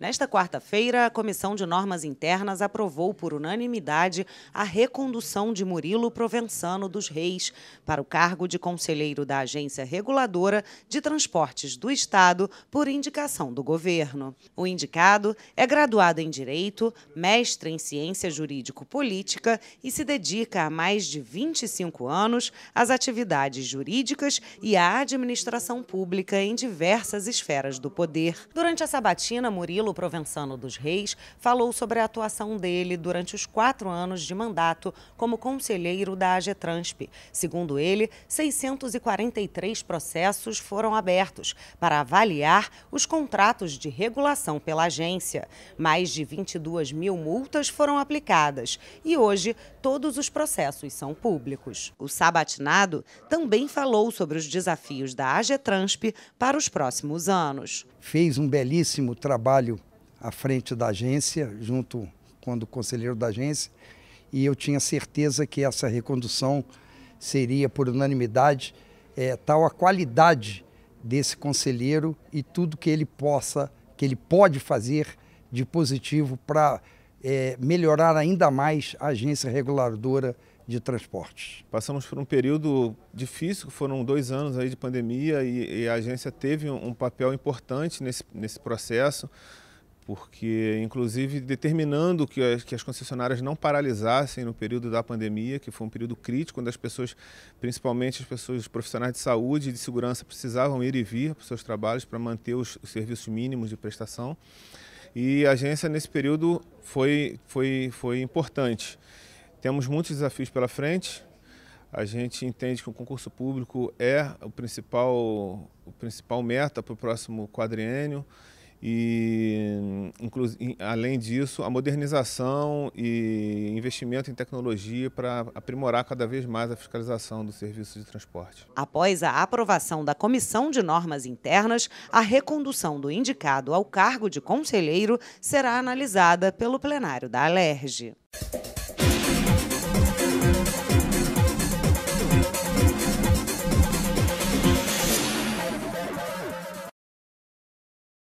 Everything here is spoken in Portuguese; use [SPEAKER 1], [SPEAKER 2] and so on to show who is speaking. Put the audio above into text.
[SPEAKER 1] Nesta quarta-feira, a Comissão de Normas Internas aprovou por unanimidade a recondução de Murilo Provençano dos Reis para o cargo de conselheiro da Agência Reguladora de Transportes do Estado por indicação do governo. O indicado é graduado em Direito, mestre em Ciência Jurídico-Política e se dedica há mais de 25 anos às atividades jurídicas e à administração pública em diversas esferas do poder. Durante a sabatina, Murilo Danilo Provençano dos Reis falou sobre a atuação dele durante os quatro anos de mandato como conselheiro da AGETRANSP. Segundo ele, 643 processos foram abertos para avaliar os contratos de regulação pela agência. Mais de 22 mil multas foram aplicadas e hoje todos os processos são públicos. O Sabatinado também falou sobre os desafios da AGETRANSP para os próximos anos
[SPEAKER 2] fez um belíssimo trabalho à frente da agência, junto com o conselheiro da agência, e eu tinha certeza que essa recondução seria por unanimidade, é, tal a qualidade desse conselheiro e tudo que ele possa, que ele pode fazer de positivo para é, melhorar ainda mais a agência
[SPEAKER 3] reguladora de transportes. Passamos por um período difícil, foram dois anos aí de pandemia e, e a agência teve um, papel importante nesse, nesse processo, porque inclusive determinando que as, que as concessionárias não paralisassem no período da pandemia, que foi um período crítico, onde as pessoas, principalmente as pessoas, os profissionais de saúde e de segurança precisavam ir e vir para os seus trabalhos para manter os, os serviços mínimos de prestação. E a agência nesse período foi, foi, foi importante. Temos muitos desafios pela frente. A gente entende que o concurso público é o principal, o principal meta para o próximo quadriênio e além disso a modernização e investimento em tecnologia para aprimorar cada vez mais a fiscalização do serviço de transporte.
[SPEAKER 1] Após a aprovação da Comissão de Normas Internas, a recondução do indicado ao cargo de conselheiro será analisada pelo plenário da Alerj. Thank you.